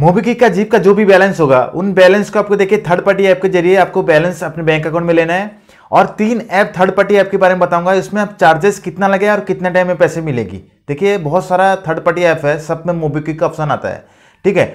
MobiKwik का jeep का जो भी बैलेंस होगा उन बैलेंस को आपको देखिए थर्ड पार्टी ऐप के जरिए आपको बैलेंस अपने बैंक अकाउंट में लेना है और तीन ऐप थर्ड पार्टी ऐप के बारे में बताऊंगा इसमें आप चार्जेस कितना लगे और कितने टाइम में पैसे मिलेगी देखिए बहुत सारा थर्ड पार्टी ऐप है सब में मोबीक्विक का ऑप्शन आता है ठीक है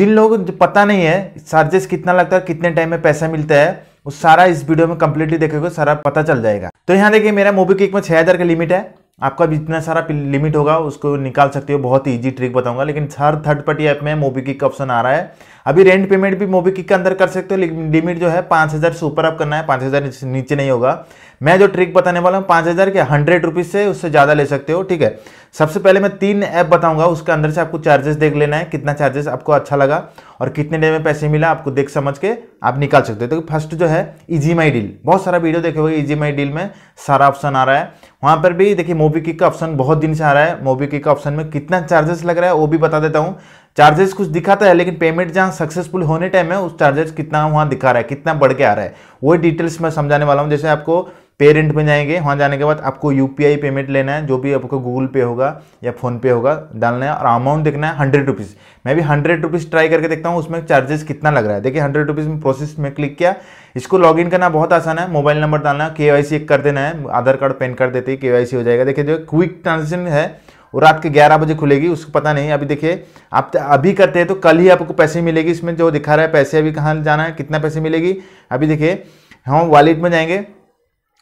जिन लोगों को पता नहीं है चार्जेस कितना लगता है कितने टाइम में पैसा मिलता है वो सारा इस वीडियो में कंप्लीटली देखेगा सारा पता चल जाएगा तो यहाँ देखिए मेरा मोबीक्विक में छः हज़ार का लिमिट है आपका भी जितना सारा लिमिट होगा उसको निकाल सकते हो बहुत ईजी ट्रिक बताऊंगा लेकिन हर थर्ड पार्टी ऐप में मोबी का ऑप्शन आ रहा है अभी रेंट पेमेंट भी मोबीकिक के अंदर कर सकते हो लेकिन लिमिट जो है पाँच हज़ार से ऊपर आप करना है पाँच हज़ार नीचे नहीं होगा मैं जो ट्रिक बताने वाला हूँ पाँच हज़ार के हंड्रेड रुपीज़ से उससे ज़्यादा ले सकते हो ठीक है सबसे पहले मैं तीन ऐप बताऊंगा उसके अंदर से आपको चार्जेस देख लेना है कितना चार्जेस आपको अच्छा लगा और कितने डे में पैसे मिला आपको देख समझ के आप निकाल सकते हो तो फर्स्ट जो है इजी माई डील बहुत सारा वीडियो देखे हुए इजी माई डील में सारा ऑप्शन आ रहा है वहाँ पर भी देखिए मोबी किक का ऑप्शन बहुत दिन से आ रहा है मोबी किक का ऑप्शन में कितना चार्जेस लग रहा है वो भी बता देता हूँ चार्जेस कुछ दिखाता है लेकिन पेमेंट जहाँ सक्सेसफुल होने टाइम है उस चार्जेस कितना वहाँ दिखा रहा है कितना बढ़ के आ रहा है वही डिटेल्स मैं समझाने वाला हूँ जैसे आपको पेरेंट में जाएंगे वहाँ जाने के बाद आपको यू पेमेंट लेना है जो भी आपको गूगल पे होगा या फ़ोनपे होगा डालना है और अमाउंट देखना है हंड्रेड रुपीज़ मैं भी हंड्रेड रुपीज़ ट्राई करके देखता हूँ उसमें चार्जेस कितना लग रहा है देखिए हंड्रेड रुपीज़ में प्रोसेस में क्लिक किया इसको लॉगिन करना बहुत आसान है मोबाइल नंबर डालना के वाई कर देना है आधार कार्ड पेन कार्ड देते ही के हो जाएगा देखिए जो क्विक ट्रांजेक्शन है वो रात के 11 बजे खुलेगी उसको पता नहीं अभी देखिए आप अभी करते हैं तो कल ही आपको पैसे मिलेगी इसमें जो दिखा रहा है पैसे अभी कहाँ जाना है कितना पैसे मिलेगी अभी देखिए हम वॉलेट में जाएंगे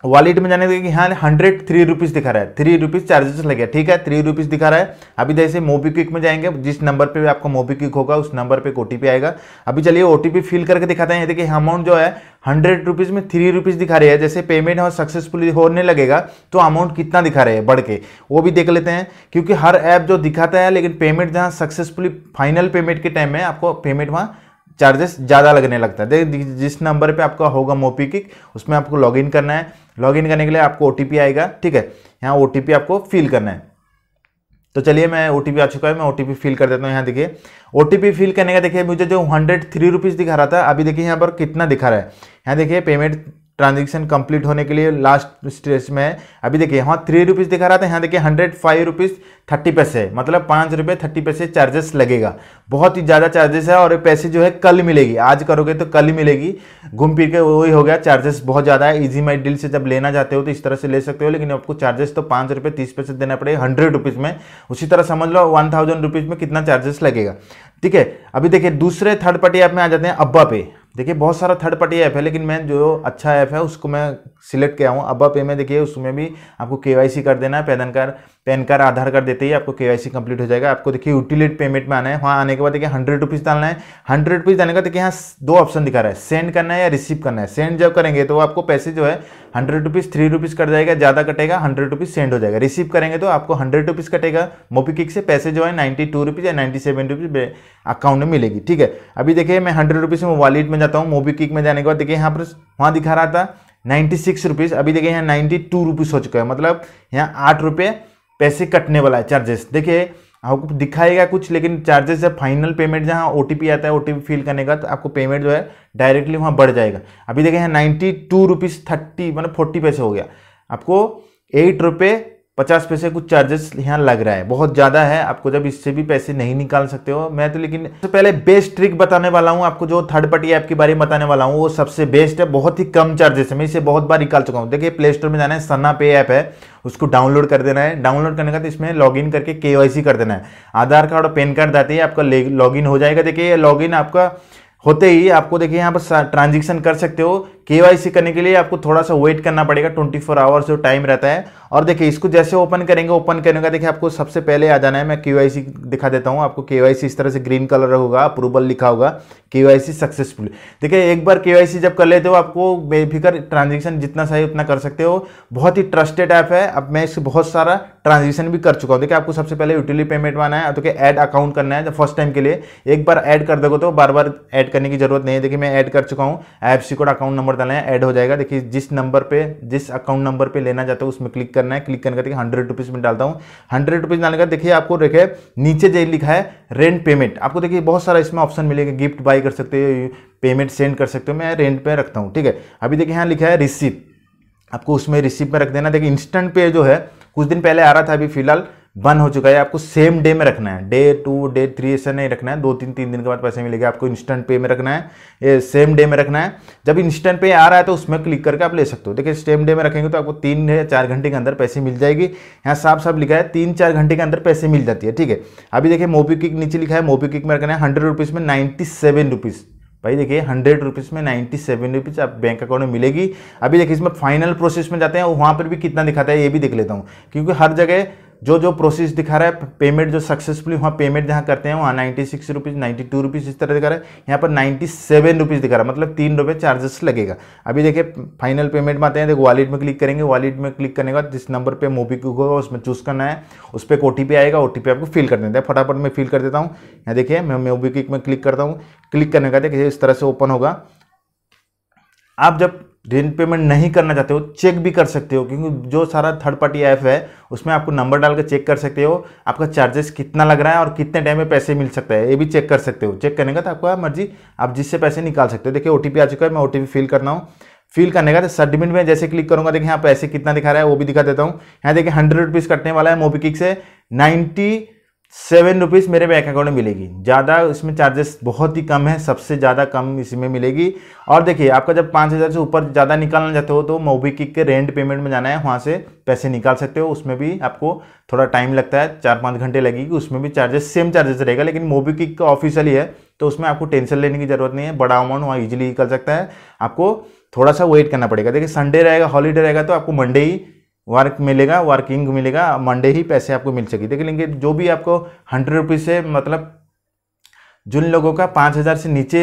वॉलेट में जाने कि हाँ हंड्रेड थ्री रुपीज़ दिखा रहा है थ्री रुपीज़ चार्जेस लगे ठीक है थ्री रुपीज़ दिखा रहा है अभी जैसे मोबी क्विक में जाएंगे जिस नंबर पे आपको मोबी क्विक होगा उस नंबर पे ओ आएगा अभी चलिए ओ फिल करके दिखाते हैं देखिए अमाउंट जो है हंड्रेड रुपीज़ में थ्री रुपीज़ दिखा रही है जैसे पेमेंट और सक्सेसफुली होने लगेगा तो अमाउंट कितना दिखा रहे हैं बढ़ के वो भी देख लेते हैं क्योंकि हर ऐप जो दिखाता है लेकिन पेमेंट जहाँ सक्सेसफुली फाइनल पेमेंट के टाइम में आपको पेमेंट वहाँ चार्जेस ज़्यादा लगने लगता है जिस नंबर पे आपका होगा मोपी किक उसमें आपको लॉगिन करना है लॉगिन करने के लिए आपको ओ आएगा ठीक है यहाँ ओ आपको फिल करना है तो चलिए मैं ओ आ चुका है मैं ओ फिल कर देता हूँ यहाँ देखिए ओ फिल करने का देखिए मुझे जो हंड्रेड थ्री रुपीज़ दिखा रहा था अभी देखिए यहाँ पर कितना दिखा रहा है यहाँ देखिए पेमेंट ट्रांजेक्शन कंप्लीट होने के लिए लास्ट स्टेज में है अभी देखिए यहाँ थ्री रुपीज़ दिखा रहा था यहाँ देखिए हंड्रेड फाइव रुपीज़ थर्टी पैसे मतलब पाँच रुपये थर्टी पैसे चार्जेस लगेगा बहुत ही ज़्यादा चार्जेस है और पैसे जो है कल मिलेगी आज करोगे तो कल मिलेगी घूम फिर के वही हो गया चार्जेस बहुत ज़्यादा है ईजी माई डील से जब लेना चाहते हो तो इस तरह से ले सकते हो लेकिन आपको चार्जेस तो पाँच रुपये तीस पैसे देना पड़ेगा हंड्रेड रुपीज़ में उसी तरह समझ लो वन थाउजेंड रुपीज़ में कितना चार्जेस लगेगा ठीक है अभी देखिए दूसरे थर्ड पार्टी ऐप में आ जाते हैं अब्बा पे देखिए बहुत सारा थर्ड पार्टी ऐप है लेकिन मैं जो अच्छा ऐप है उसको मैं सिलेक्ट किया हूँ अब्बा पे में देखिए उसमें भी आपको के कर देना है पैदन card PAN card Aadhaar card देते ही आपको के कंप्लीट हो जाएगा आपको देखिए यूटिलिट पेमेंट में आना है वहाँ आने के बाद देखिए हंड्रेड रुपीज़ डालना है हंड्रेड रुपीज़ डालने का देखिए यहाँ दो ऑप्शन दिखा रहा है सेंड करना है या रिसीव करना है सेंड जब करेंगे तो आपको पैसे जो है hundred rupees three rupees cut जाएगा ज़्यादा कटेगा हंड्रेड रुपीज़ सेंड हो जाएगा रिसीव करेंगे तो आपको हंड्रेड रुपीज़ कटेगा मोपीकिक से पैसे जो है नाइन्टी टू रुपीज़ या नाइन्टी सेवन रुपीज़ अकाउंट में मिलेगी ठीक है अभी देखिए मैं हंड्रेड रुपीज़ में वॉलेट में जाता हूँ मोबी किक में जाने के बाद देखिए यहाँ पर वहाँ दिखा रहा था नाइन्टी सिक्स रुपीज़ अभी देखिए यहाँ नाइन्टी टू रुपीज़ हो चुका है मतलब यहाँ आठ रुपये पैसे कटने वाला है चार्जेस देखिए आपको दिखाएगा कुछ लेकिन चार्जेस जब फाइनल पेमेंट जहाँ ओ आता है ओ फिल करने का तो आपको पेमेंट जो है डायरेक्टली वहाँ बढ़ जाएगा अभी देखिए यहाँ नाइन्टी टू रुपीज़ थर्टी मतलब फोर्टी पैसे हो गया आपको एट रुपये पचास पैसे कुछ चार्जेस यहाँ लग रहा है बहुत ज़्यादा है आपको जब इससे भी पैसे नहीं निकाल सकते हो मैं तो लेकिन सबसे पहले बेस्ट ट्रिक बताने वाला हूँ आपको जो थर्ड पार्टी ऐप के बारे में बताने वाला हूँ वो सबसे बेस्ट है बहुत ही कम चार्जेस है मैं इसे बहुत बार निकाल चुका हूँ देखिए प्ले स्टोर में जाना है सन्ना पे ऐप है उसको डाउनलोड कर देना है डाउनलोड करने का तो इसमें इन करके के कर देना है आधार कार्ड और पेन कार्ड जाते ही आपका इन हो जाएगा देखिए इन आपका होते ही आपको देखिए यहाँ पर ट्रांजेक्शन कर सकते हो केवाईसी करने के लिए आपको थोड़ा सा वेट करना पड़ेगा 24 फोर आवर्स जो टाइम रहता है और देखिए इसको जैसे ओपन करेंगे ओपन करने का देखिए आपको सबसे पहले आ जाना है मैं केवाईसी दिखा देता हूँ आपको केवाईसी इस तरह से ग्रीन कलर होगा अप्रूवल लिखा होगा केवाईसी सक्सेसफुल देखिए एक बार केवाईसी जब कर लेते हो आपको बेफिक्र ट्रांजेक्शन जितना चाहिए उतना कर सकते हो बहुत ही ट्रस्टेड ऐप है अब मैं इससे बहुत सारा ट्रांजेक्शन भी कर चुका हूँ देखिए आपको सबसे पहले यूटिलिटी पेमेंट माना है तो ऐड अकाउंट करना है फर्स्ट टाइम के लिए एक बार ऐड कर देगा तो बार बार ऐड करने की जरूरत नहीं है देखिए मैं ऐड कर चुका हूँ ऐप सिकोड अकाउंट नंबर नंबर डालना है ऐड हो जाएगा देखिए जिस नंबर पे जिस अकाउंट नंबर पे लेना चाहते हो उसमें क्लिक करना है क्लिक करने का देखिए हंड्रेड रुपीज़ में डालता हूँ हंड्रेड रुपीज़ डालने का देखिए आपको देखे नीचे जो लिखा है रेंट पेमेंट आपको देखिए बहुत सारा इसमें ऑप्शन मिलेगा गिफ्ट बाई कर सकते हो पेमेंट सेंड कर सकते हो मैं रेंट पे रखता हूँ ठीक है अभी देखिए यहाँ लिखा है रिसिप्ट आपको उसमें रिसिप्ट में रख देना देखिए इंस्टेंट पे जो है कुछ दिन पहले आ रहा था अभी फिलहाल बंद हो चुका है आपको सेम डे में रखना है डे टू डे थ्री ऐसे नहीं रखना है दो तीन तीन दिन के बाद पैसे मिलेगा आपको इंस्टेंट पे में रखना है ये सेम डे में रखना है जब इंस्टेंट पे आ रहा है तो उसमें क्लिक करके आप ले सकते हो देखिए सेम डे में रखेंगे तो आपको तीन या चार घंटे के अंदर पैसे मिल जाएगी यहाँ साफ साफ लिखा है तीन चार घंटे के अंदर पैसे मिल जाती है ठीक है अभी देखिए मोबी किक नीचे लिखा है मोबी किक में रखना है हंड्रेड रुपीज़ में नाइन्टी सेवन रुपीज़ भाई देखिए हंड्रेड रुपीज़ में नाइन्टी सेवन रुपीज़ आप बैंक अकाउंट में मिलेगी अभी देखिए इसमें फाइनल प्रोसेस में जाते हैं वहाँ पर भी कितना दिखाता है ये भी देख लेता हूँ क्योंकि हर जगह जो जो प्रोसेस दिखा रहा है पेमेंट जो सक्सेसफुली वहाँ पेमेंट जहाँ करते हैं वहाँ ninety six rupees ninety two rupees इस तरह दिखा रहा है यहाँ पर नाइन्टी सेवन रुपीज़ दिखा रहा है मतलब तीन रुपये चार्जेस लगेगा अभी देखिए फाइनल पेमेंट में आते हैं देखो वॉलेट में क्लिक करेंगे वॉलेट में क्लिक करने के बाद जिस नंबर पर मोबी होगा उसमें चूज़ करना है उस पर एक ओ आएगा ओ आपको फिल कर देते हैं फटाफट मैं फिल कर देता हूँ यहाँ देखिए मैं मोबी में क्लिक करता हूँ क्लिक करने का देखिए इस तरह से ओपन होगा आप जब ऋण पेमेंट नहीं करना चाहते हो चेक भी कर सकते हो क्योंकि जो सारा थर्ड पार्टी ऐप है उसमें आपको नंबर डाल के चेक कर सकते हो आपका चार्जेस कितना लग रहा है और कितने टाइम में पैसे मिल सकता है ये भी चेक कर सकते हो चेक करने का तो आपका मर्जी आप जिससे पैसे निकाल सकते हो देखिए ओ आ चुका है मैं ओ फिल करना हूँ फिल करने का तो सबमिट में जैसे क्लिक करूँगा देखिए यहाँ पैसे कितना दिखा रहा है वो भी दिखा देता हूँ यहाँ देखिए हंड्रेड रुपीज़ कटने वाला है मोबी से नाइन्टी सेवन रुपीज़ मेरे बैंक अकाउंट में मिलेगी ज़्यादा इसमें चार्जेस बहुत ही कम है सबसे ज़्यादा कम इसमें मिलेगी और देखिए आपका जब पाँच हज़ार से ऊपर ज़्यादा निकालना चाहते हो तो मोबीकिक के रेंट पेमेंट में जाना है वहाँ से पैसे निकाल सकते हो उसमें भी आपको थोड़ा टाइम लगता है चार पाँच घंटे लगेगी उसमें भी चार्जेस सेम चार्जेस रहेगा लेकिन मोबीकिक का ऑफिशियली है तो उसमें आपको टेंशन लेने की ज़रूरत नहीं है बड़ा अमाउंट वहाँ ईजिली निकल सकता है आपको थोड़ा सा वेट करना पड़ेगा देखिए संडे रहेगा हॉलीडे रहेगा तो आपको मंडे ही वर्क मिलेगा वर्किंग मिलेगा मंडे ही पैसे आपको मिल सके देख लेंगे जो भी आपको हंड्रेड रुपीज़ से मतलब जिन लोगों का पाँच हज़ार से नीचे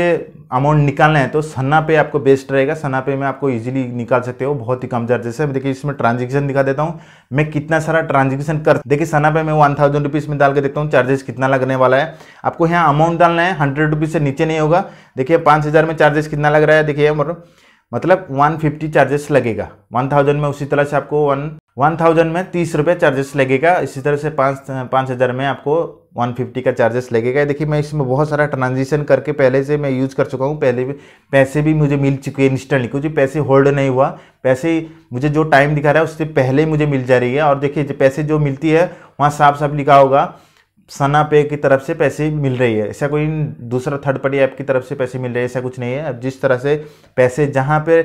अमाउंट निकालना है तो सन्ना पे आपको बेस्ट रहेगा सन्ना पे में आपको इजीली निकाल सकते हो बहुत ही कम चार्जेस से देखिए इसमें ट्रांजेक्शन दिखा देता हूँ मैं कितना सारा ट्रांजेक्शन कर देखिए सन्ना पे मैं वन थाउजेंड रुपीज़ में डाल के देखता हूँ चार्जेस कितना लगने वाला है आपको यहाँ अमाउंट डालना है हंड्रेड रुपीज़ से नीचे नहीं होगा देखिए पाँच में चार्जेस कितना लग रहा है देखिए मतलब मतलब वन फिफ्टी चार्जेस लगेगा वन थाउजेंड में उसी तरह से आपको वन वन थाउजेंड में तीस रुपये चार्जेस लगेगा इसी तरह से पाँच पाँच हज़ार में आपको वन फिफ्टी का चार्जेस लगेगा देखिए मैं इसमें बहुत सारा ट्रांजेक्शन करके पहले से मैं यूज़ कर चुका हूँ पहले भी पैसे भी मुझे मिल चुके हैं इंस्टेंटली क्योंकि पैसे होल्ड नहीं हुआ पैसे मुझे जो टाइम दिखा रहा है उससे पहले मुझे मिल जा रही है और देखिए पैसे जो मिलती है वहाँ साफ साफ लिखा होगा सना पे की तरफ से पैसे मिल रही है ऐसा कोई दूसरा थर्ड पार्टी ऐप की तरफ से पैसे मिल रहे हैं ऐसा कुछ नहीं है अब जिस तरह से पैसे जहाँ पे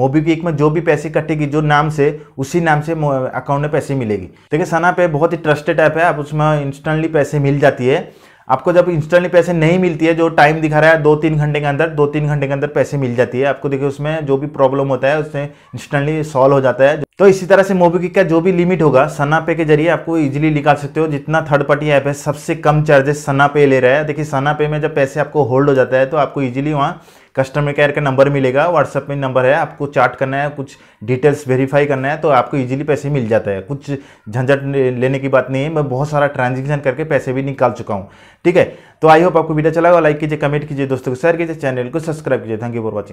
मोबीक्विक में जो भी पैसे कटेगी जो नाम से उसी नाम से अकाउंट में पैसे मिलेगी देखिए सना पे बहुत ही ट्रस्टेड ऐप है आप उसमें इंस्टेंटली पैसे मिल जाती है आपको जब इंस्टेंटली पैसे नहीं मिलती है जो टाइम दिखा रहा है दो तीन घंटे के अंदर दो तीन घंटे के अंदर पैसे मिल जाती है आपको देखिए उसमें जो भी प्रॉब्लम होता है उसमें इंस्टेंटली सॉल्व हो जाता है तो इसी तरह से मोबीक्विक का जो भी लिमिट होगा सना पे के जरिए आपको इजीली निकाल सकते हो जितना थर्ड पार्टी ऐप है सबसे कम चार्जेस सना पे ले रहा है देखिए सना पे में जब पैसे आपको होल्ड हो जाता है तो आपको ईजिली वहाँ कस्टमर केयर का नंबर मिलेगा व्हाट्सअप में नंबर है आपको चार्ट करना है कुछ डिटेल्स वेरीफाई करना है तो आपको इजीली पैसे मिल जाता है कुछ झंझट लेने की बात नहीं है मैं बहुत सारा ट्रांजेक्शन करके पैसे भी निकाल चुका हूँ ठीक है तो आई होप आपको वीडियो चला लाइक कीजिए कमेंट कीजिए दोस्तों को शेयर कीजिए चैनल को सब्सक्राइब कीजिए थैंक यू फॉर वॉचिंग